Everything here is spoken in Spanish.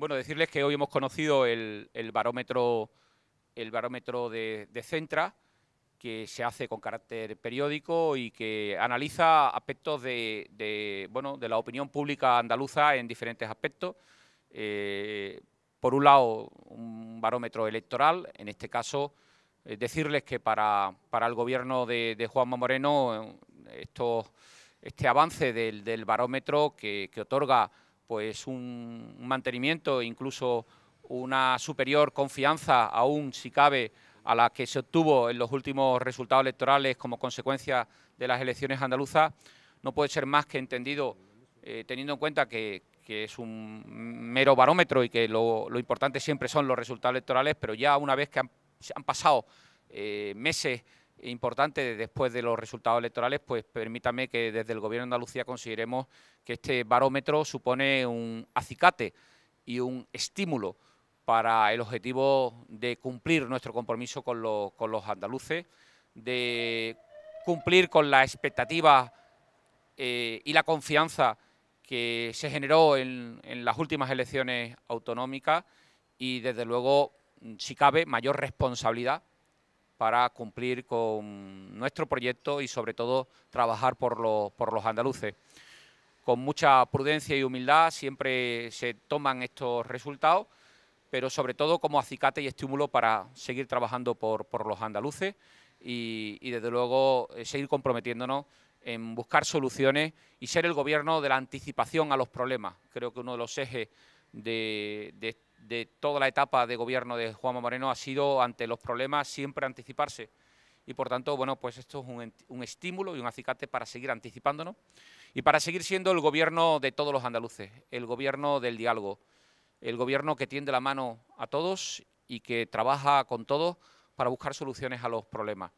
Bueno, decirles que hoy hemos conocido el, barómetro, el barómetro de, Centra, que se hace con carácter periódico y que analiza aspectos de, bueno, de la opinión pública andaluza en diferentes aspectos. Eh, por un lado, un barómetro electoral, en este caso, eh, decirles que para, para, el gobierno de, de Juanma Moreno, eh, esto, este avance del, barómetro que otorga pues un mantenimiento, incluso una superior confianza aún, si cabe, a la que se obtuvo en los últimos resultados electorales como consecuencia de las elecciones andaluzas, no puede ser más que entendido, eh, teniendo en cuenta que, es un mero barómetro y que lo, lo, importante siempre son los resultados electorales, pero ya una vez que han, han pasado eh, meses importante después de los resultados electorales, pues permítame que desde el Gobierno de Andalucía consideremos que este barómetro supone un acicate y un estímulo para el objetivo de cumplir nuestro compromiso con, los andaluces, de cumplir con la expectativa eh, y la confianza que se generó en las últimas elecciones autonómicas y, desde luego, si cabe, mayor responsabilidad para cumplir con nuestro proyecto y sobre todo trabajar por los, por los andaluces. Con mucha prudencia y humildad siempre se toman estos resultados, pero sobre todo como acicate y estímulo para seguir trabajando por, los andaluces y, desde luego eh, seguir comprometiéndonos en buscar soluciones y ser el gobierno de la anticipación a los problemas. Creo que uno de los ejes de, de, de toda la etapa de gobierno de Juanma Moreno ha sido ante los problemas siempre anticiparse. Y por tanto, bueno, pues esto es un, un, estímulo y un acicate para seguir anticipándonos y para seguir siendo el gobierno de todos los andaluces, el gobierno del diálogo, el gobierno que tiende la mano a todos y que trabaja con todos para buscar soluciones a los problemas.